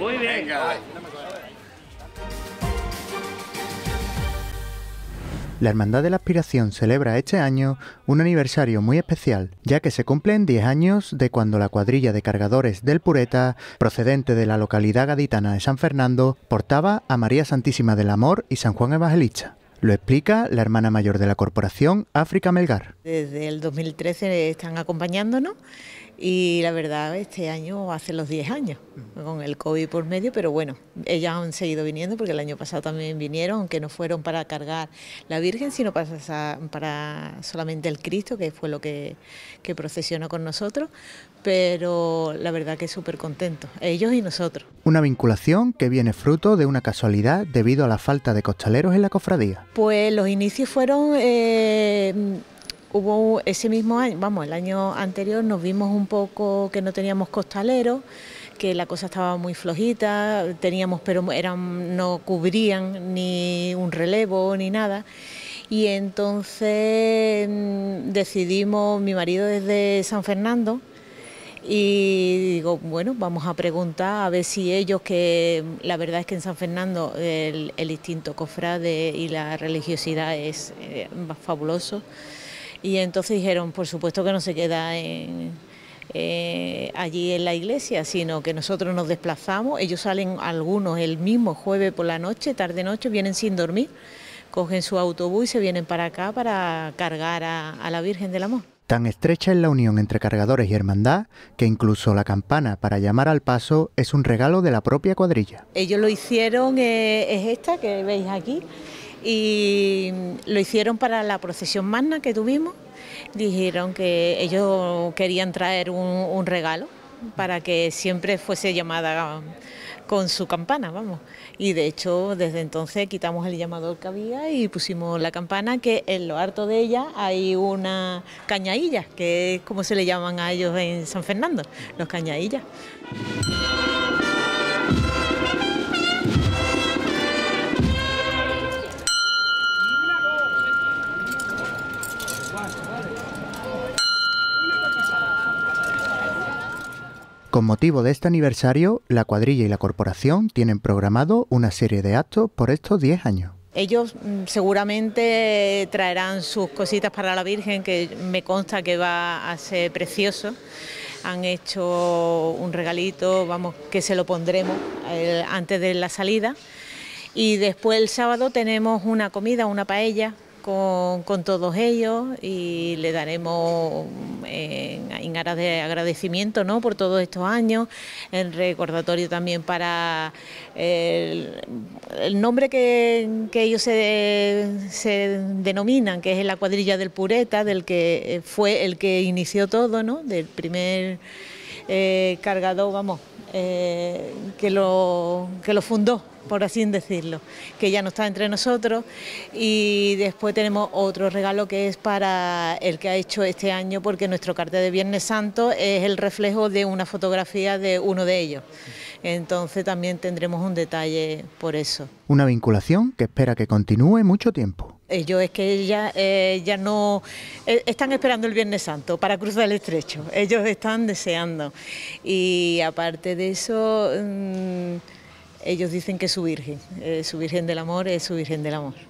Muy bien. La Hermandad de la Aspiración celebra este año un aniversario muy especial, ya que se cumplen 10 años de cuando la cuadrilla de cargadores del Pureta, procedente de la localidad gaditana de San Fernando, portaba a María Santísima del Amor y San Juan Evangelista. Lo explica la hermana mayor de la corporación, África Melgar. Desde el 2013 están acompañándonos y la verdad este año hace los 10 años mm. con el COVID por medio, pero bueno, ellas han seguido viniendo porque el año pasado también vinieron, aunque no fueron para cargar la Virgen, sino para, para solamente el Cristo, que fue lo que, procesionó con nosotros, pero la verdad que súper contentos, ellos y nosotros. Una vinculación que viene fruto de una casualidad debido a la falta de costaleros en la cofradía. Pues los inicios fueron... Eh, hubo ese mismo año, vamos, el año anterior nos vimos un poco que no teníamos costaleros, que la cosa estaba muy flojita, teníamos, pero eran, no cubrían ni un relevo ni nada. Y entonces mm, decidimos, mi marido desde San Fernando, y digo, bueno, vamos a preguntar a ver si ellos, que la verdad es que en San Fernando el, instinto cofrade y la religiosidad es eh, más fabuloso. Y entonces dijeron, por supuesto que no se queda eh, allí en la iglesia, sino que nosotros nos desplazamos, ellos salen algunos el mismo jueves por la noche, tarde noche, vienen sin dormir, cogen su autobús y se vienen para acá para cargar a, la Virgen del Amor. Tan estrecha es la unión entre cargadores y hermandad que incluso la campana para llamar al paso es un regalo de la propia cuadrilla. Ellos lo hicieron, eh, es esta que veis aquí, y lo hicieron para la procesión magna que tuvimos. Dijeron que ellos querían traer un, regalo para que siempre fuese llamada con su campana, vamos. Y de hecho, desde entonces quitamos el llamador que había y pusimos la campana, que en lo harto de ella hay una cañailla, que es como se le llaman a ellos en San Fernando, los cañaillas. Con motivo de este aniversario, la cuadrilla y la corporación tienen programado una serie de actos por estos 10 años. Ellos mm, seguramente traerán sus cositas para la Virgen, que me consta que va a ser precioso. Han hecho un regalito, vamos, que se lo pondremos eh, antes de la salida. Y después el sábado tenemos una comida, una paella, con, todos ellos y le daremos eh, en, aras de agradecimiento ¿no? por todos estos años, el recordatorio también para el, nombre que, ellos se, denominan, que es la cuadrilla del Pureta, del que eh, fue el que inició todo, ¿no? del primer eh, cargador, vamos eh, que, lo, que lo fundó, por así decirlo, que ya no está entre nosotros. Y después tenemos otro regalo que es para el que ha hecho este año, porque nuestro cartel de Viernes Santo es el reflejo de una fotografía de uno de ellos. Entonces también tendremos un detalle por eso. Una vinculación que espera que continúe mucho tiempo. Ellos es que ya eh, no... Eh, están esperando el Viernes Santo para cruzar el estrecho. Ellos están deseando. Y aparte de eso, mm, ellos dicen que es su Virgen. Eh, su Virgen del Amor es su Virgen del Amor.